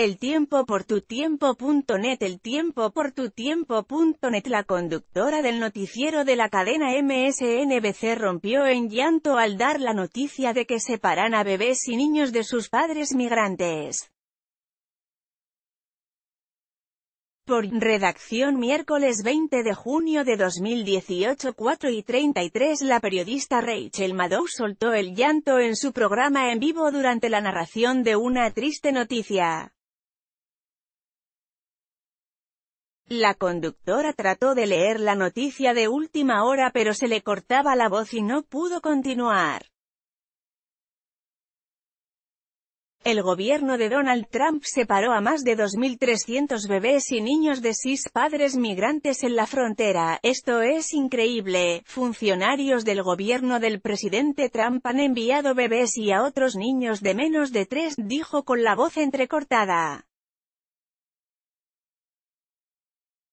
El tiempo por tu tiempo.net El tiempo por tu tiempo.net La conductora del noticiero de la cadena MSNBC rompió en llanto al dar la noticia de que separan a bebés y niños de sus padres migrantes. por redacción miércoles 20 de junio de 2018 4 y 33 la periodista Rachel Maddow soltó el llanto en su programa en vivo durante la narración de una triste noticia. La conductora trató de leer la noticia de última hora pero se le cortaba la voz y no pudo continuar. El gobierno de Donald Trump separó a más de 2.300 bebés y niños de seis padres migrantes en la frontera. Esto es increíble. Funcionarios del gobierno del presidente Trump han enviado bebés y a otros niños de menos de tres, dijo con la voz entrecortada.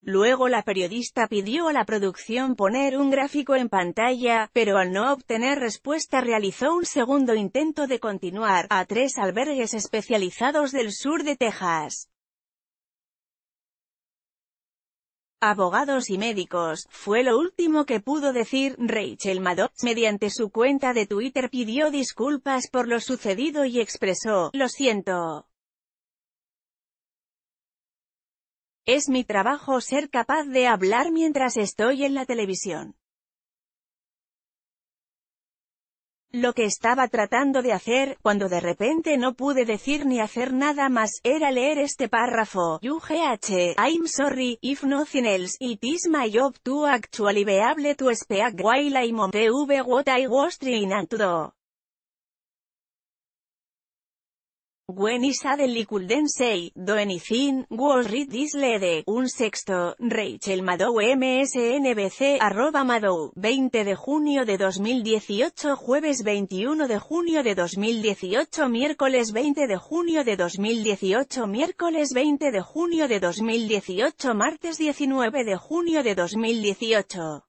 Luego la periodista pidió a la producción poner un gráfico en pantalla, pero al no obtener respuesta realizó un segundo intento de continuar, a tres albergues especializados del sur de Texas. Abogados y médicos, fue lo último que pudo decir, Rachel Maddox mediante su cuenta de Twitter pidió disculpas por lo sucedido y expresó, lo siento. Es mi trabajo ser capaz de hablar mientras estoy en la televisión. Lo que estaba tratando de hacer, cuando de repente no pude decir ni hacer nada más, era leer este párrafo. UGH, I'm sorry, if nothing else, it is my job to actually be able to speak while I'm on TV what I was trying to do. When is Kuldensei, do anything, was read un sexto, Rachel Maddow MSNBC, arroba Maddow, 20 de junio de 2018 jueves 21 de junio de 2018 miércoles 20 de junio de 2018 miércoles 20 de junio de 2018 martes 19 de junio de 2018